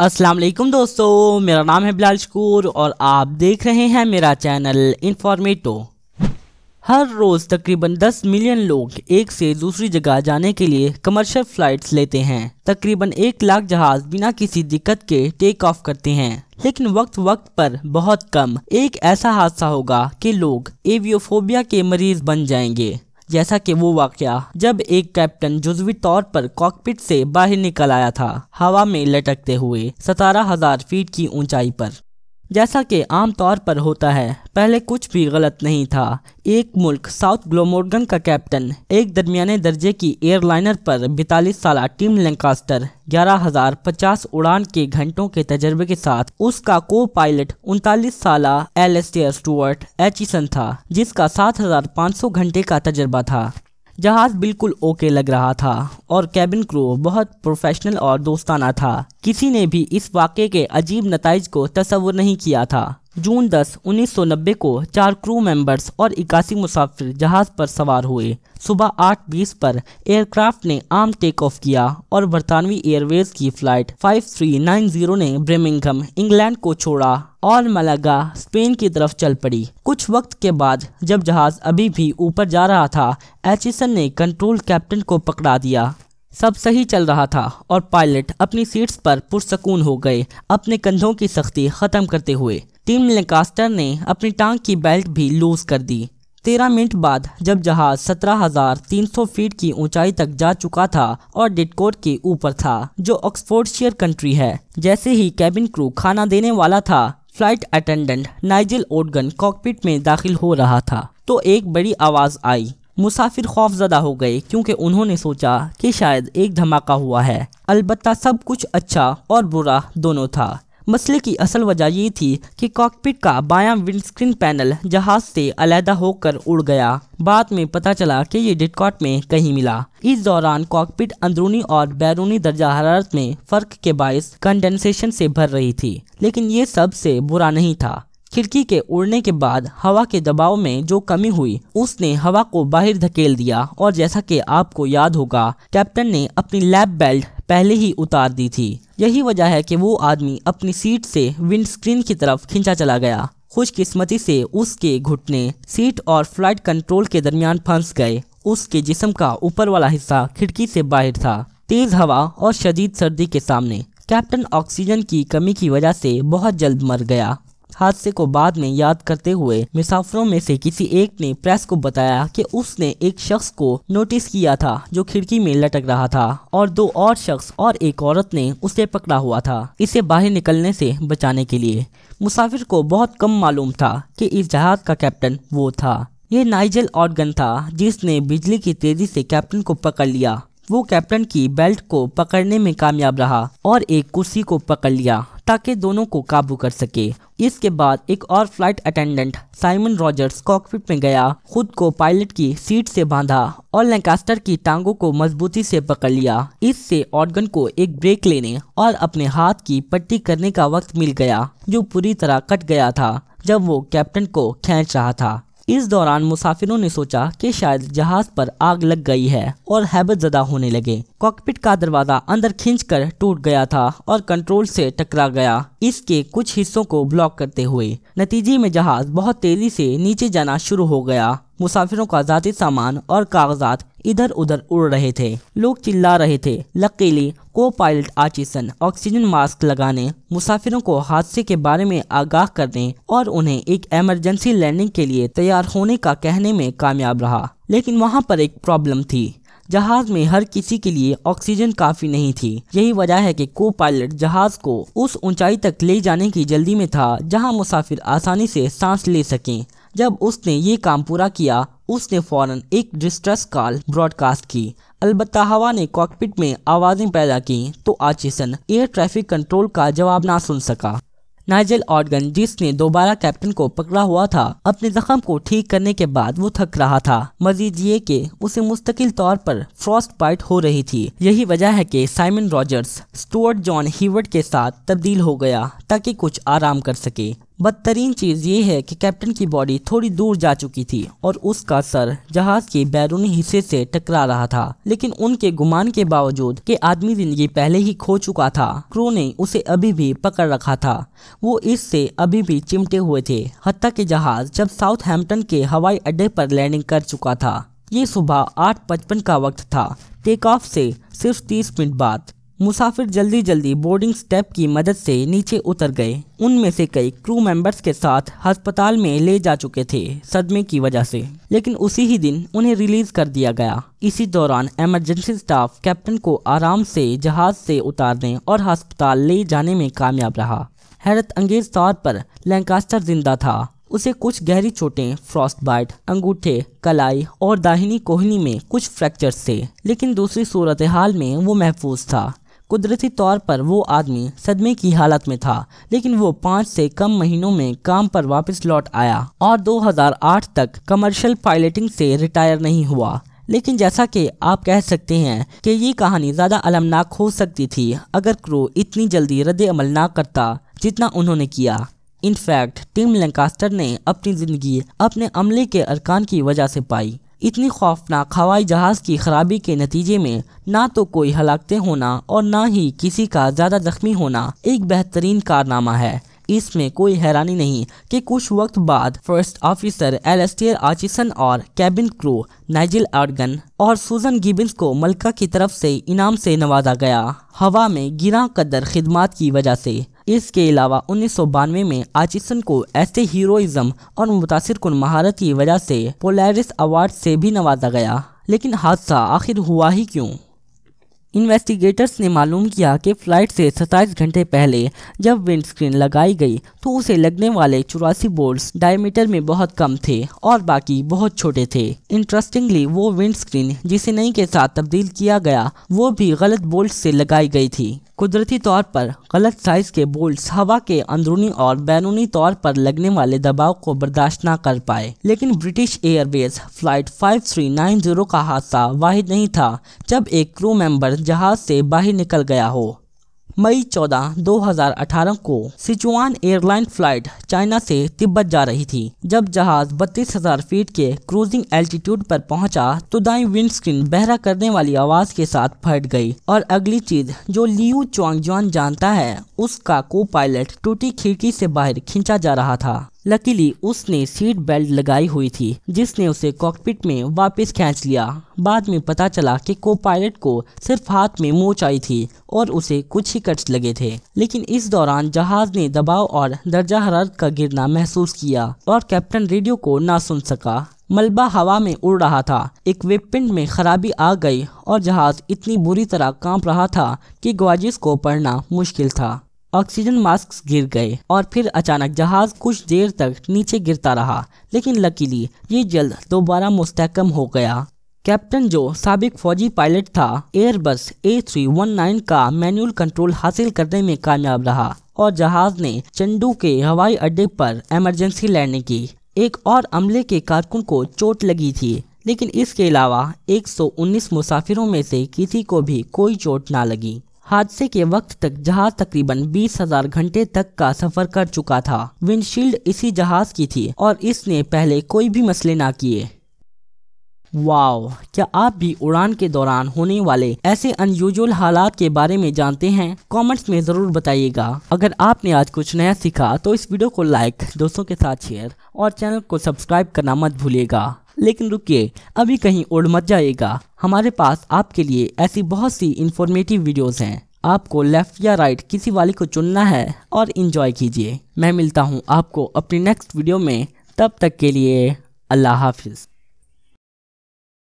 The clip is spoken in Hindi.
अस्सलाम वालेकुम दोस्तों मेरा नाम है बिलाल शकूर और आप देख रहे हैं मेरा चैनल इन्फॉर्मेटो हर रोज़ तकरीबन 10 मिलियन लोग एक से दूसरी जगह जाने के लिए कमर्शियल फ़्लाइट्स लेते हैं तकरीबन एक लाख जहाज़ बिना किसी दिक्कत के टेक ऑफ करते हैं लेकिन वक्त वक्त पर बहुत कम एक ऐसा हादसा होगा कि लोग एवियोफोबिया के मरीज़ बन जाएंगे जैसा कि वो वाक्य जब एक कैप्टन जुजवी तौर पर कॉकपिट से बाहर निकल आया था हवा में लटकते हुए सतारह हजार फीट की ऊंचाई पर जैसा कि तौर पर होता है पहले कुछ भी गलत नहीं था एक मुल्क साउथ ग्लोमोर्गन का कैप्टन एक दरमियाने दर्जे की एयरलाइनर पर बैतालीस साल टीम लैंकास्टर ग्यारह हजार पचास उड़ान के घंटों के तजर्बे के साथ उसका को पायलट उनतालीस साल एलेस्टियर स्टूअर्ट एचिसन था जिसका सात हजार पाँच सौ घंटे का तजर्बा था जहाज़ बिल्कुल ओके लग रहा था और कैबिन क्रू बहुत प्रोफेशनल और दोस्ताना था किसी ने भी इस वाक़े के अजीब नतज को तस्वुर नहीं किया था जून 10, 1990 को चार क्रू मेंबर्स और इक्यासी मुसाफिर जहाज पर सवार हुए सुबह 8:20 पर एयरक्राफ्ट ने आम टेक ऑफ किया और बरतानवी एयरवेज की फ्लाइट 5390 ने ब्रेमिंगम इंग्लैंड को छोड़ा और मलागा स्पेन की तरफ चल पड़ी कुछ वक्त के बाद जब जहाज अभी भी ऊपर जा रहा था एचिसन ने कंट्रोल कैप्टन को पकड़ा दिया सब सही चल रहा था और पायलट अपनी सीट्स पर पुरसकून हो गए अपने कंधों की सख्ती खत्म करते हुए टीम लेकास्टर ने अपनी टांग की बेल्ट भी लूज कर दी तेरह मिनट बाद जब जहाज सौ फीट की ऊंचाई तक जा चुका था और डिटकोर के ऊपर था जो ऑक्सफोर्डशियर कंट्री है जैसे ही कैबिन क्रू खाना देने वाला था फ्लाइट अटेंडेंट नाइजिल ओडगन कॉकपिट में दाखिल हो रहा था तो एक बड़ी आवाज आई मुसाफिर खौफजदा हो गए क्योंकि उन्होंने सोचा कि शायद एक धमाका हुआ है अलबत्ता सब कुछ अच्छा और बुरा दोनों था मसले की असल वजह ये थी कि कॉकपिट का बायां विंडस्क्रीन पैनल जहाज से अलहदा होकर उड़ गया बाद में पता चला कि ये डिटकॉट में कहीं मिला इस दौरान कॉकपिट अंदरूनी और बैरूनी दर्जा हरारत में फर्क के बायस कंडेंसेशन से भर रही थी लेकिन ये सबसे बुरा नहीं था खिड़की के उड़ने के बाद हवा के दबाव में जो कमी हुई उसने हवा को बाहर धकेल दिया और जैसा कि आपको याद होगा कैप्टन ने अपनी लैब बेल्ट पहले ही उतार दी थी यही वजह है कि वो आदमी अपनी सीट से विंडस्क्रीन की तरफ खींचा चला गया खुशकिस्मती से उसके घुटने सीट और फ्लाइट कंट्रोल के दरमियान फंस गए उसके जिसम का ऊपर वाला हिस्सा खिड़की से बाहर था तेज हवा और शदीद सर्दी के सामने कैप्टन ऑक्सीजन की कमी की वजह से बहुत जल्द मर गया हादसे को बाद में याद करते हुए मुसाफिरों में से किसी एक ने प्रेस को बताया कि उसने एक शख्स को नोटिस किया था जो खिड़की में लटक रहा था और दो और शख्स और एक औरत ने उसे पकड़ा हुआ था इसे बाहर निकलने से बचाने के लिए मुसाफिर को बहुत कम मालूम था कि इस जहाज का कैप्टन वो था ये नाइजल ऑर्गन था जिसने बिजली की तेजी से कैप्टन को पकड़ लिया वो कैप्टन की बेल्ट को पकड़ने में कामयाब रहा और एक कुर्सी को पकड़ लिया ताकि दोनों को काबू कर सके इसके बाद एक और flight attendant Simon Rogers cockpit में गया खुद को पायलट की सीट से बांधा और लैंकास्टर की टांगों को मजबूती से पकड़ लिया इससे ऑर्गन को एक ब्रेक लेने और अपने हाथ की पट्टी करने का वक्त मिल गया जो पूरी तरह कट गया था जब वो कैप्टन को खेच रहा था इस दौरान मुसाफिरों ने सोचा कि शायद जहाज़ पर आग लग गई है और हैबत ज़दा होने लगे कॉकपिट का दरवाज़ा अंदर खींचकर टूट गया था और कंट्रोल से टकरा गया इसके कुछ हिस्सों को ब्लॉक करते हुए नतीजे में जहाज बहुत तेजी से नीचे जाना शुरू हो गया मुसाफिरों का जाती सामान और कागजात इधर उधर उड़ रहे थे लोग चिल्ला रहे थे लकीली को पायलट आचिसन ऑक्सीजन मास्क लगाने मुसाफिरों को हादसे के बारे में आगाह करने और उन्हें एक इमरजेंसी लैंडिंग के लिए तैयार होने का कहने में कामयाब रहा लेकिन वहाँ पर एक प्रॉब्लम थी जहाज में हर किसी के लिए ऑक्सीजन काफी नहीं थी यही वजह है कि को पायलट जहाज को उस ऊंचाई तक ले जाने की जल्दी में था जहां मुसाफिर आसानी से सांस ले सकें जब उसने ये काम पूरा किया उसने फौरन एक डिस्ट्रेस कॉल ब्रॉडकास्ट की अलबत् हवा ने कॉकपिट में आवाज़ें पैदा की तो आचिसन एयर ट्रैफिक कंट्रोल का जवाब ना सुन सका नाइजल ऑर्गन जिसने दोबारा कैप्टन को पकड़ा हुआ था अपने जख्म को ठीक करने के बाद वो थक रहा था मजीद ये कि उसे मुस्तकिल तौर पर फ्रॉस्ट बाइट हो रही थी यही वजह है कि Simon Rogers Stuart John Heward के साथ तब्दील हो गया ताकि कुछ आराम कर सके बदतरीन चीज़ ये है कि कैप्टन की बॉडी थोड़ी दूर जा चुकी थी और उसका सर जहाज के बैरूनी हिस्से से टकरा रहा था लेकिन उनके गुमान के बावजूद कि आदमी जिंदगी पहले ही खो चुका था क्रू ने उसे अभी भी पकड़ रखा था वो इससे अभी भी चिमटे हुए थे हत्या के जहाज जब साउथ के हवाई अड्डे पर लैंडिंग कर चुका था ये सुबह आठ पचपन का वक्त था टेक ऑफ से सिर्फ तीस मिनट बाद मुसाफिर जल्दी जल्दी बोर्डिंग स्टेप की मदद से नीचे उतर गए उनमें से कई क्रू मेंबर्स के साथ अस्पताल में ले जा चुके थे सदमे की वजह से लेकिन उसी ही दिन उन्हें रिलीज कर दिया गया इसी दौरान इमरजेंसी स्टाफ कैप्टन को आराम से जहाज से उतारने और अस्पताल ले जाने में कामयाब रहा हैरत अंगेज तौर पर लैंकास्टर जिंदा था उसे कुछ गहरी चोटें फ्रॉस्ट बाइट अंगूठे कलाई और दाहिनी कोहनी में कुछ फ्रैक्चर्स थे लेकिन दूसरी सूरत हाल में वो महफूज था कुदरती तौर पर वो आदमी सदमे की हालत में था लेकिन वो पाँच से कम महीनों में काम पर वापस लौट आया और 2008 तक कमर्शियल पायलटिंग से रिटायर नहीं हुआ लेकिन जैसा कि आप कह सकते हैं कि ये कहानी ज़्यादा अलमनाक हो सकती थी अगर क्रो इतनी जल्दी रद्द अमल ना करता जितना उन्होंने किया इनफैक्ट टीम लंकास्टर ने अपनी ज़िंदगी अपने अमले के अरकान की वजह से पाई इतनी खौफनाक हवाई जहाज़ की खराबी के नतीजे में ना तो कोई हलाकते होना और ना ही किसी का ज़्यादा जख्मी होना एक बेहतरीन कारनामा है इसमें कोई हैरानी नहीं कि कुछ वक्त बाद फर्स्ट ऑफिसर एलेस्टियर आचिसन और कैबिन क्रू नाइजिल आर्गन और सुजन गिबिन्स को मलका की तरफ से इनाम से नवाजा गया हवा में गिरा कदर खिदमात की वजह से इसके अलावा उन्नीस में आचिसन को ऐसे हीरोइज्म और मुतासर कन महारत की वजह से पोलैरिस अवार्ड से भी नवाजा गया लेकिन हादसा आखिर हुआ ही क्यों इन्वेस्टिगेटर्स ने मालूम किया कि फ्लाइट से सत्ताईस घंटे पहले जब विंडस्क्रीन लगाई गई तो उसे लगने वाले चौरासी बोल्ट डायमीटर में बहुत कम थे और बाकी बहुत छोटे थे इंटरेस्टिंगली वो विंडस्क्रीन जिसे नई के साथ तब्दील किया गया वो भी गलत बोल्ट से लगाई गई थी कुदरती तौर पर गलत साइज के बोल्ट हवा के अंदरूनी और बैरूनी तौर पर लगने वाले दबाव को बर्दाश्त न कर पाए लेकिन ब्रिटिश एयरवेज फ्लाइट 5390 का हादसा वाहिद नहीं था जब एक क्रू मेंबर जहाज से बाहर निकल गया हो मई 14, 2018 को सिचुआन एयरलाइन फ्लाइट चाइना से तिब्बत जा रही थी जब जहाज 32,000 फीट के क्रूजिंग एल्टीट्यूड पर पहुंचा तो दाई विंड स्क्रीन बहरा करने वाली आवाज के साथ फट गई और अगली चीज जो लियू चुआंग जानता है उसका को पायलट टूटी खिड़की से बाहर खींचा जा रहा था लकीली उसने सीट बेल्ट लगाई हुई थी जिसने उसे कॉकपिट में वापस खींच लिया बाद में पता चला कि को पायलट को सिर्फ हाथ में मोच आई थी और उसे कुछ ही कट्स लगे थे लेकिन इस दौरान जहाज ने दबाव और दर्जा हरारत का गिरना महसूस किया और कैप्टन रेडियो को ना सुन सका मलबा हवा में उड़ रहा था एक वेपिंड में खराबी आ गई और जहाज इतनी बुरी तरह कांप रहा था कि ग्वाजिस को पढ़ना मुश्किल था ऑक्सीजन मास्क गिर गए और फिर अचानक जहाज कुछ देर तक नीचे गिरता रहा लेकिन लकीली ये जल्द दोबारा मुस्तकम हो गया कैप्टन जो सबक फौजी पायलट था Airbus A three one nine का मैनुअल कंट्रोल हासिल करने में कामयाब रहा और जहाज ने चंडू के हवाई अड्डे पर इमरजेंसी लैंडिंग की एक और अमले के कारकुन को चोट लगी थी लेकिन इसके अलावा 119 मुसाफिरों में से किसी को भी कोई चोट ना लगी हादसे के वक्त तक जहाज तकरीबन बीस हजार घंटे तक का सफर कर चुका था विंडशील्ड इसी जहाज की थी और इसने पहले कोई भी मसले ना किए वाओ क्या आप भी उड़ान के दौरान होने वाले ऐसे अनयूजुअल हालात के बारे में जानते हैं कमेंट्स में ज़रूर बताइएगा अगर आपने आज कुछ नया सीखा तो इस वीडियो को लाइक दोस्तों के साथ शेयर और चैनल को सब्सक्राइब करना मत भूलिएगा लेकिन रुकिए अभी कहीं उड़ मत जाइएगा हमारे पास आपके लिए ऐसी बहुत सी इंफॉर्मेटिव वीडियोस हैं आपको लेफ़्ट या राइट किसी वाली को चुनना है और इन्जॉय कीजिए मैं मिलता हूँ आपको अपनी नेक्स्ट वीडियो में तब तक के लिए अल्लाह हाफिज़